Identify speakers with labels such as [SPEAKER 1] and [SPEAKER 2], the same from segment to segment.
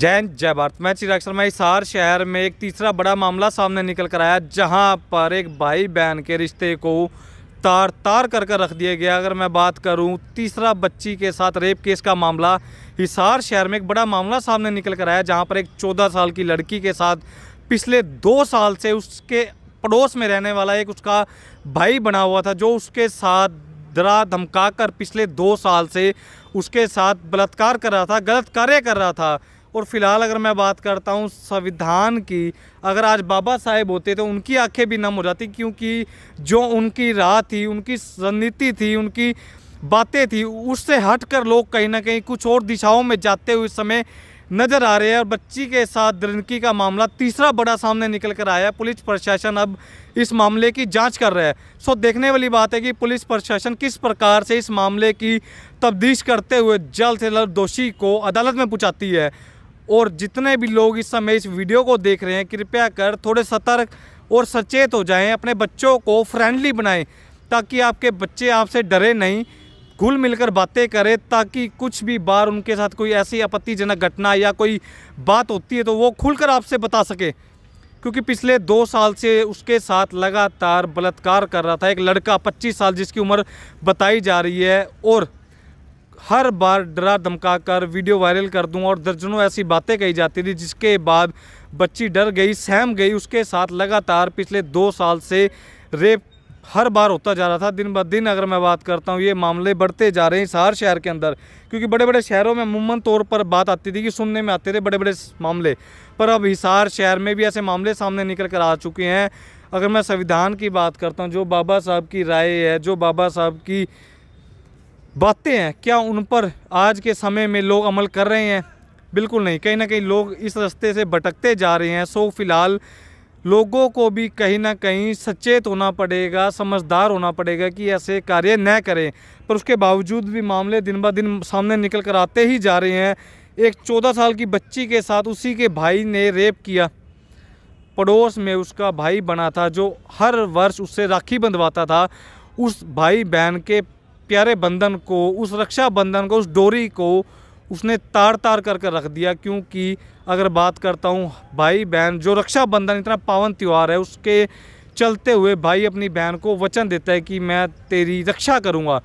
[SPEAKER 1] जय हिंद जय भारत मैं चिराग शर्मा हिसार शहर में एक तीसरा बड़ा मामला सामने निकल कर आया जहां पर एक भाई बहन के रिश्ते को तार तार कर कर रख दिया गया अगर मैं बात करूं तीसरा बच्ची के साथ रेप केस का मामला हिसार शहर में एक बड़ा मामला सामने निकल कर आया जहां पर एक चौदह साल की लड़की के साथ पिछले दो साल से उसके पड़ोस में रहने वाला एक उसका भाई बना हुआ था जो उसके साथ दरा धमका कर पिछले दो साल से उसके साथ बलात्कार कर रहा था गलत कार्य कर रहा था और फिलहाल अगर मैं बात करता हूँ संविधान की अगर आज बाबा साहेब होते तो उनकी आंखें भी नम हो जाती क्योंकि जो उनकी राह थी उनकी रणनीति थी उनकी बातें थी उससे हटकर लोग कहीं ना कहीं कुछ और दिशाओं में जाते हुए इस समय नज़र आ रहे हैं और बच्ची के साथ दरिंदगी का मामला तीसरा बड़ा सामने निकल कर आया है पुलिस प्रशासन अब इस मामले की जांच कर रहा है सो देखने वाली बात है कि पुलिस प्रशासन किस प्रकार से इस मामले की तब्दीश करते हुए जल्द से जल्द दोषी को अदालत में पहुँचाती है और जितने भी लोग इस समय इस वीडियो को देख रहे हैं कृपया कर थोड़े सतर्क और सचेत हो जाएं अपने बच्चों को फ्रेंडली बनाएं ताकि आपके बच्चे आपसे डरे नहीं घुल मिलकर बातें करें ताकि कुछ भी बार उनके साथ कोई ऐसी आपत्तिजनक घटना या कोई बात होती है तो वो खुलकर आपसे बता सके क्योंकि पिछले दो साल से उसके साथ लगातार बलात्कार कर रहा था एक लड़का 25 साल जिसकी उम्र बताई जा रही है और हर बार डरा धमका कर वीडियो वायरल कर दूं और दर्जनों ऐसी बातें कही जाती थी जिसके बाद बच्ची डर गई सहम गई उसके साथ लगातार पिछले दो साल से रेप हर बार होता जा रहा था दिन ब दिन अगर मैं बात करता हूँ ये मामले बढ़ते जा रहे हैं सार शहर के अंदर क्योंकि बड़े बड़े शहरों में अमूमन तौर पर बात आती थी कि सुनने में आते थे बड़े बड़े मामले पर अब हिसार शहर में भी ऐसे मामले सामने निकल कर आ चुके हैं अगर मैं संविधान की बात करता हूँ जो बाबा साहब की राय है जो बाबा साहब की बातें हैं क्या उन पर आज के समय में लोग अमल कर रहे हैं बिल्कुल नहीं कहीं ना कहीं लोग इस रास्ते से भटकते जा रहे हैं सो फिलहाल लोगों को भी कहीं ना कहीं सचेत होना पड़ेगा समझदार होना पड़ेगा कि ऐसे कार्य न करें पर उसके बावजूद भी मामले दिन ब दिन सामने निकल कर आते ही जा रहे हैं एक चौदह साल की बच्ची के साथ उसी के भाई ने रेप किया पड़ोस में उसका भाई बना था जो हर वर्ष उससे राखी बंधवाता था उस भाई बहन के प्यारे बंधन को उस रक्षा बंधन को उस डोरी को उसने तार तार करके रख दिया क्योंकि अगर बात करता हूँ भाई बहन जो रक्षाबंधन इतना पावन त्यौहार है उसके चलते हुए भाई अपनी बहन को वचन देता है कि मैं तेरी रक्षा करूँगा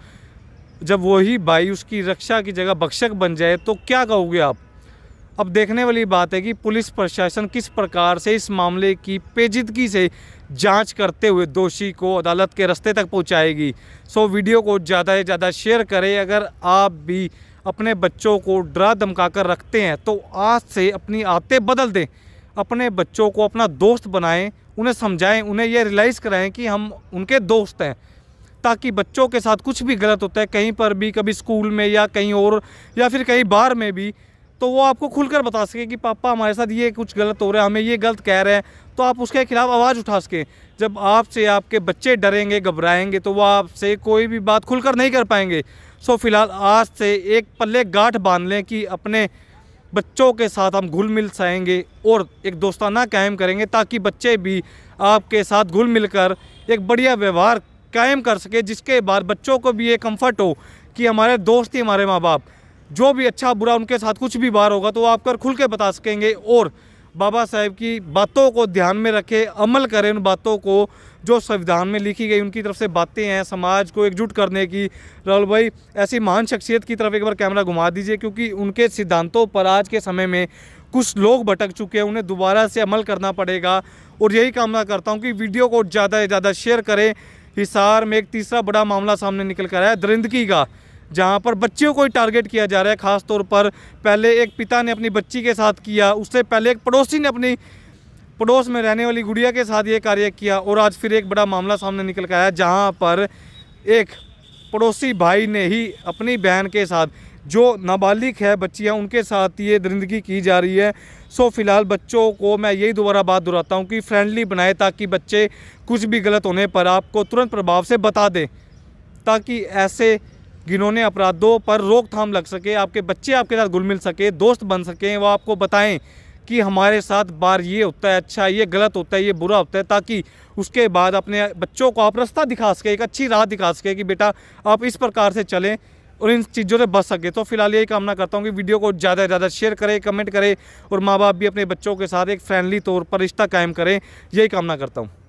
[SPEAKER 1] जब वही भाई उसकी रक्षा की जगह भक्षक बन जाए तो क्या कहोगे आप अब देखने वाली बात है कि पुलिस प्रशासन किस प्रकार से इस मामले की पेचिदगी से जांच करते हुए दोषी को अदालत के रास्ते तक पहुंचाएगी सो वीडियो को ज़्यादा से ज़्यादा शेयर करें अगर आप भी अपने बच्चों को डरा धमका कर रखते हैं तो आज से अपनी आदतें बदल दें अपने बच्चों को अपना दोस्त बनाएं उन्हें समझाएं उन्हें यह रियलाइज़ कराएं कि हम उनके दोस्त हैं ताकि बच्चों के साथ कुछ भी गलत होता है कहीं पर भी कभी स्कूल में या कहीं और या फिर कहीं बाहर में भी तो वो आपको खुलकर बता सके कि पापा हमारे साथ ये कुछ गलत हो रहा है हमें ये गलत कह रहे हैं तो आप उसके खिलाफ आवाज़ उठा सकें जब आपसे आपके बच्चे डरेंगे घबराएंगे तो वो आपसे कोई भी बात खुलकर नहीं कर पाएंगे सो फिलहाल आज से एक पल्ले गांठ बांध लें कि अपने बच्चों के साथ हम घुल मिल साएंगे और एक दोस्ताना कायम करेंगे ताकि बच्चे भी आपके साथ घुल मिलकर एक बढ़िया व्यवहार कायम कर सके जिसके बाद बच्चों को भी ये कंफर्ट हो कि हमारे दोस्त ही हमारे माँ बाप जो भी अच्छा बुरा उनके साथ कुछ भी बाहर होगा तो वो आप कर खुल के बता सकेंगे और बाबा साहेब की बातों को ध्यान में रखें अमल करें उन बातों को जो संविधान में लिखी गई उनकी तरफ से बातें हैं समाज को एकजुट करने की राहुल भाई ऐसी महान शख्सियत की तरफ एक बार कैमरा घुमा दीजिए क्योंकि उनके सिद्धांतों पर आज के समय में कुछ लोग भटक चुके हैं उन्हें दोबारा से अमल करना पड़ेगा और यही कामना करता हूँ कि वीडियो को ज़्यादा से ज़्यादा शेयर करें हिसार में एक तीसरा बड़ा मामला सामने निकल कर आया दरिंदगी का जहाँ पर बच्चियों को ही टारगेट किया जा रहा है ख़ासतौर पर पहले एक पिता ने अपनी बच्ची के साथ किया उससे पहले एक पड़ोसी ने अपनी पड़ोस में रहने वाली गुड़िया के साथ ये कार्य किया और आज फिर एक बड़ा मामला सामने निकल कर आया जहाँ पर एक पड़ोसी भाई ने ही अपनी बहन के साथ जो नाबालिग है बच्चियाँ उनके साथ ये दरिंदगी की जा रही है सो फिलहाल बच्चों को मैं यही दोबारा बात दोहराता हूँ कि फ्रेंडली बनाए ताकि बच्चे कुछ भी गलत होने पर आपको तुरंत प्रभाव से बता दें ताकि ऐसे जिन्होंने अपराधों पर रोकथाम लग सके आपके बच्चे आपके साथ घुल मिल सके दोस्त बन सकें वो आपको बताएं कि हमारे साथ बार ये होता है अच्छा ये गलत होता है ये बुरा होता है ताकि उसके बाद अपने बच्चों को आप रास्ता दिखा सके एक अच्छी राह दिखा सके कि बेटा आप इस प्रकार से चलें और इन चीज़ों से बच सके तो फिलहाल यही कामना करता हूँ कि वीडियो को ज़्यादा से ज़्यादा शेयर करें कमेंट करें और माँ बाप भी अपने बच्चों के साथ एक फ्रेंडली तौर पर रिश्ता कायम करें यही कामना करता हूँ